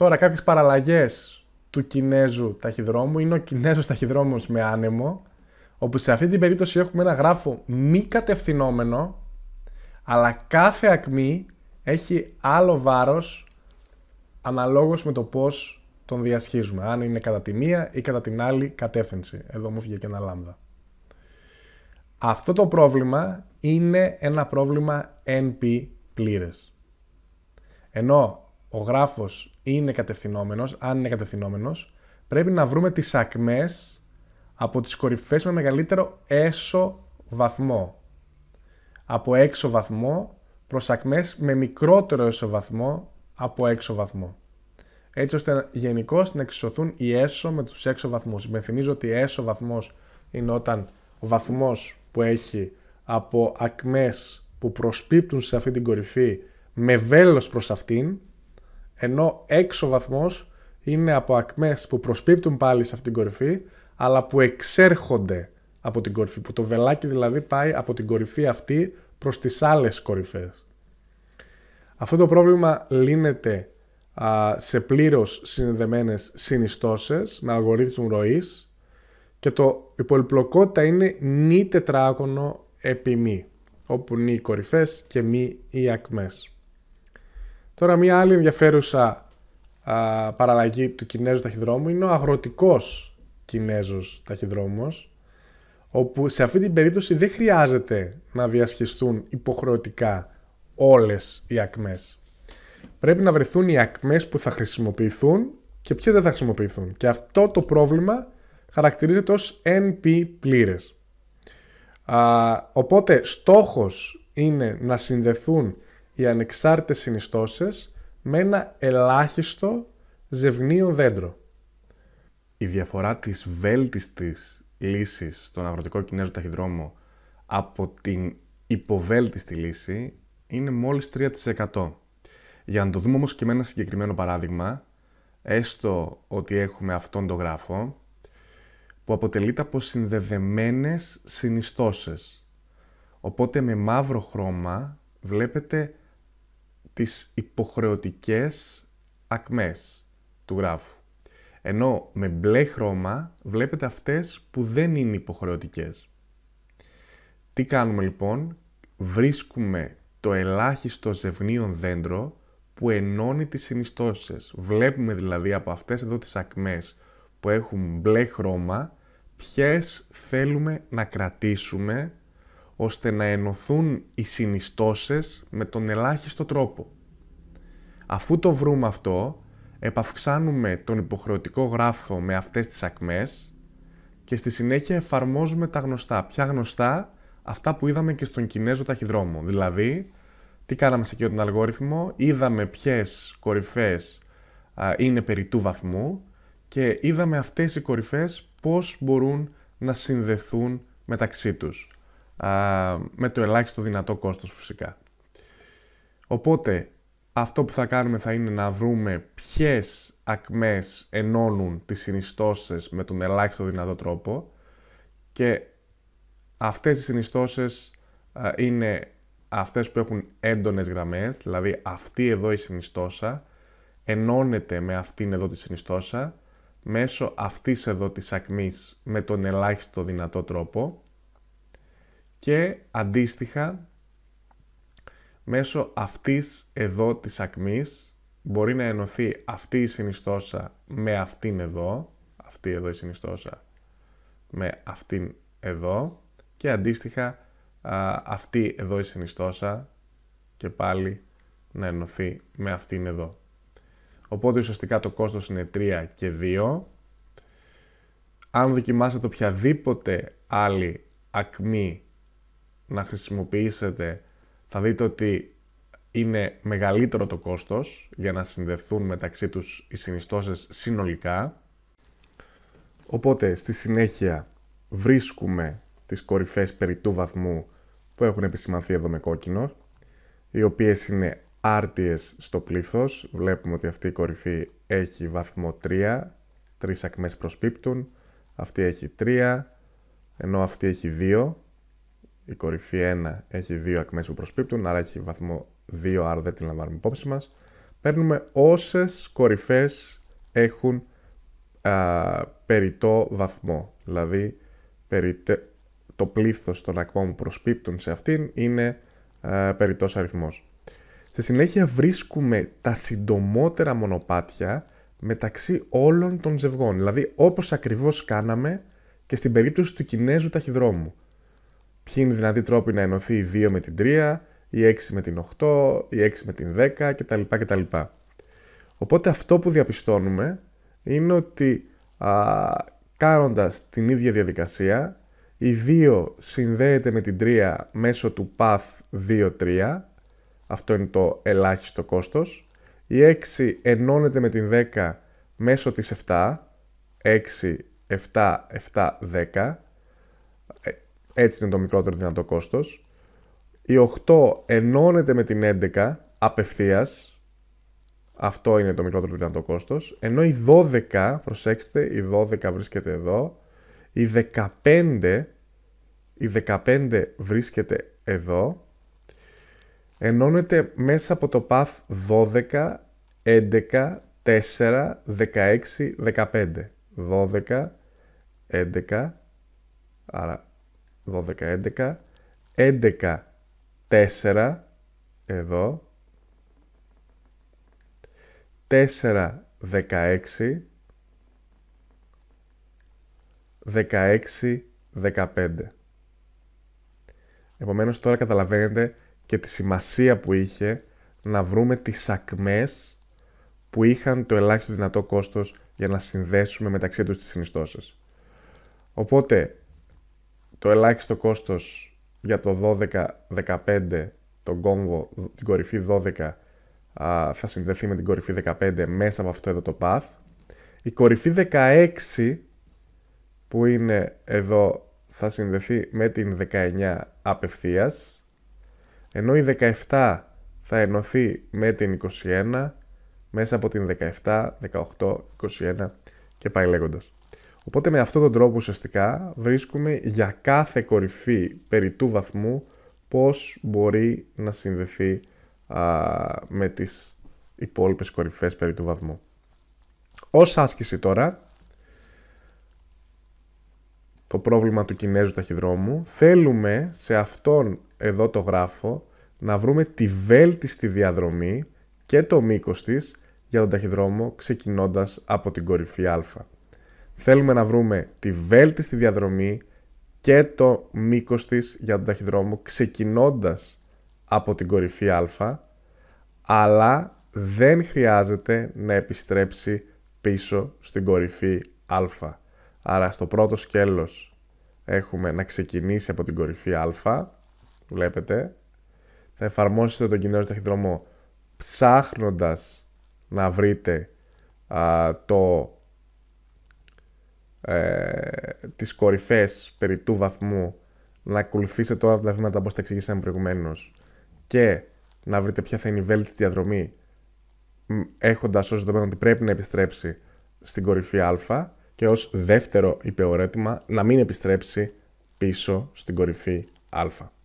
Τώρα κάποιες παραλλαγές του Κινέζου ταχυδρόμου είναι ο Κινέζος ταχυδρόμος με άνεμο, όπου σε αυτή την περίπτωση έχουμε ένα γράφο μη κατευθυνόμενο, αλλά κάθε ακμή έχει άλλο βάρος αναλόγως με το πώς τον διασχίζουμε. Αν είναι κατά τη μία ή κατά την άλλη κατεύθυνση. Εδώ μου και ένα λάμδα. Αυτό το πρόβλημα είναι ένα πρόβλημα NP πλήρες. Ενώ ο γράφος είναι κατευθυνόμενος. αν είναι κατευθυνόμενος, πρέπει να βρούμε τις ακμές από τις κορυφές με μεγαλύτερο έσω βαθμό. Από έξω βαθμό προς ακμές με μικρότερο έσω βαθμό από έξω βαθμό. Έτσι ώστε γενικώ να εξισωθούν οι έσω με τους έξω βαθμούς. θυμίζω ότι έσω βαθμός είναι όταν ο βαθμός που έχει από ακμές που προσπίπτουν σε αυτή την κορυφή με βέλος προς αυτήν ενώ έξω βαθμός είναι από ακμές που προσπίπτουν πάλι σε αυτήν την κορυφή, αλλά που εξέρχονται από την κορυφή, που το βελάκι δηλαδή πάει από την κορυφή αυτή προς τις άλλες κορυφές. Αυτό το πρόβλημα λύνεται σε πλήρως συνδεμένες συνιστώσεις με αλγορίθμου ροής και το, η πολυπλοκότητα είναι νη τετράγωνο επί μη, όπου νη οι κορυφές και μη οι ακμές. Τώρα, μια άλλη ενδιαφέρουσα παραλλαγή του Κινέζου ταχυδρόμου είναι ο αγροτικός Κινέζος ταχυδρόμος, όπου σε αυτή την περίπτωση δεν χρειάζεται να διασχιστούν υποχρεωτικά όλες οι ακμές. Πρέπει να βρεθούν οι ακμές που θα χρησιμοποιηθούν και ποιες δεν θα χρησιμοποιηθούν. Και αυτό το πρόβλημα χαρακτηρίζεται ως NP πλήρες. οπότε στόχος είναι να συνδεθούν οι ανεξάρτητες συνιστώσεις με ένα ελάχιστο ζευγνίο δέντρο. Η διαφορά της βέλτιστης λύσης στον αγροτικό κινέζο ταχυδρόμο από την υποβέλτιστη λύση είναι μόλις 3%. Για να το δούμε όμως και με ένα συγκεκριμένο παράδειγμα, έστω ότι έχουμε αυτόν τον γράφο, που αποτελείται από συνδεδεμένες συνιστώσεις. Οπότε με μαύρο χρώμα βλέπετε τις υποχρεωτικές ακμές του γράφου. Ενώ με μπλε χρώμα βλέπετε αυτές που δεν είναι υποχρεωτικές. Τι κάνουμε λοιπόν, βρίσκουμε το ελάχιστο ζευνίον δέντρο που ενώνει τις συνιστώσεις. Βλέπουμε δηλαδή από αυτές εδώ τις ακμές που έχουν μπλε χρώμα, ποιες θέλουμε να κρατήσουμε ώστε να ενωθούν οι συνιστώσεις με τον ελάχιστο τρόπο. Αφού το βρούμε αυτό, επαυξάνουμε τον υποχρεωτικό γράφο με αυτές τις ακμές και στη συνέχεια εφαρμόζουμε τα γνωστά. Ποια γνωστά, αυτά που είδαμε και στον Κινέζο ταχυδρόμο. Δηλαδή, τι κάναμε σε εκείνο τον αλγόριθμο, είδαμε ποιες κορυφές είναι περί του βαθμού και είδαμε αυτές οι κορυφές πώς μπορούν να συνδεθούν μεταξύ τους με το ελάχιστο δυνατό κόστος φυσικά. Οπότε αυτό που θα κάνουμε θα είναι να βρούμε ποιες ακμές ενώνουν τις συνιστώσεις με τον ελάχιστο δυνατό τρόπο και αυτές οι συνιστώσεις είναι αυτές που έχουν έντονες γραμμές, δηλαδή αυτή εδώ η συνιστόσα ενώνεται με αυτήν εδώ τη συνιστόσα μέσω αυτής εδώ της ακμής με τον ελάχιστο δυνατό τρόπο και αντίστοιχα μέσω αυτής εδώ της ακμής μπορεί να ενωθεί αυτή η συνιστόσα με αυτήν εδώ, αυτή εδώ η συνιστόσα με αυτήν εδώ και αντίστοιχα αυτή εδώ η συνιστόσα και πάλι να ενωθεί με αυτήν εδώ. Οπότε ουσιαστικά το κόστος είναι 3 και 2. Αν δοκιμάσετε οποιαδήποτε άλλη ακμή να χρησιμοποιήσετε θα δείτε ότι είναι μεγαλύτερο το κόστος για να συνδεθούν μεταξύ τους οι συνιστώσεις συνολικά. Οπότε στη συνέχεια βρίσκουμε τις κορυφές περί του βαθμού που έχουν επισημανθεί εδώ με κόκκινο, οι οποίες είναι άρτιες στο πλήθος. Βλέπουμε ότι αυτή η κορυφή έχει βαθμό 3, τρεις ακμές προσπίπτουν, αυτή έχει 3, ενώ αυτή έχει 2 η κορυφή 1 έχει δύο ακμές που προσπίπτουν, άρα έχει βαθμό 2, άρα δεν την λαμβάνουμε υπόψη μας. Παίρνουμε όσες κορυφές έχουν α, περιττό βαθμό, δηλαδή το πλήθος των ακμών που προσπίπτουν σε αυτήν είναι α, περιττός αριθμός. Στη συνέχεια βρίσκουμε τα συντομότερα μονοπάτια μεταξύ όλων των ζευγών, δηλαδή όπως ακριβώς κάναμε και στην περίπτωση του Κινέζου ταχυδρόμου ποιοι είναι οι δυνατοί τρόποι να ενωθεί η 2 με την 3, η 6 με την 8, η 6 με την 10 κτλ. κτλ. Οπότε αυτό που διαπιστώνουμε είναι ότι α, κάνοντας την ίδια διαδικασία, η 2 συνδέεται με την 3 μέσω του path 2-3, αυτό είναι το ελάχιστο κόστος, η 6 ενώνεται με την 10 μέσω της 7, 6, 7, 7, 10, έτσι είναι το μικρότερο δυνατό κόστος. Η 8 ενώνεται με την 11 απευθείας. Αυτό είναι το μικρότερο δυνατό κόστος. Ενώ η 12, προσέξτε, η 12 βρίσκεται εδώ. Η 15, η 15 βρίσκεται εδώ. Ενώνεται μέσα από το path 12, 11, 4, 16, 15. 12, 11, άρα 11, 11, 4, εδώ, 4, 16, 16, 15. Επομένως τώρα καταλαβαίνετε και τη σημασία που είχε να βρούμε τις ακμές που είχαν το ελάχιστο δυνατό κόστος για να συνδέσουμε μεταξύ τους τις συνιστώσεις. Οπότε το ελάχιστο κόστος για το 12-15, τον κόμβο, την κορυφή 12, θα συνδεθεί με την κορυφή 15 μέσα από αυτό εδώ το path. Η κορυφή 16 που είναι εδώ θα συνδεθεί με την 19 απευθείας, ενώ η 17 θα ενωθεί με την 21 μέσα από την 17, 18, 21 και πάει λέγοντας. Οπότε με αυτόν τον τρόπο ουσιαστικά βρίσκουμε για κάθε κορυφή περί του βαθμού πώς μπορεί να συνδεθεί με τις υπόλοιπες κορυφές περί του βαθμού. Ως άσκηση τώρα, το πρόβλημα του Κινέζου ταχυδρόμου, θέλουμε σε αυτόν εδώ το γράφο να βρούμε τη βέλτιστη διαδρομή και το μήκος της για τον ταχυδρόμο ξεκινώντας από την κορυφή α. Θέλουμε να βρούμε τη βέλτιστη διαδρομή και το μήκος της για τον ταχυδρόμο ξεκινώντας από την κορυφή α, αλλά δεν χρειάζεται να επιστρέψει πίσω στην κορυφή α. Άρα στο πρώτο σκέλος έχουμε να ξεκινήσει από την κορυφή α, βλέπετε. Θα εφαρμόσετε τον κοινό ταχυδρόμο ψάχνοντας να βρείτε το ε, τις κορυφές περί του βαθμού να ακολουθήσετε τώρα τα βήματα όπως τα εξηγήσαμε προηγουμένως και να βρείτε ποια θα είναι η βέλτιστη διαδρομή έχοντας ως δεδομένο ότι πρέπει να επιστρέψει στην κορυφή α και ως δεύτερο υπεωρέτημα να μην επιστρέψει πίσω στην κορυφή α.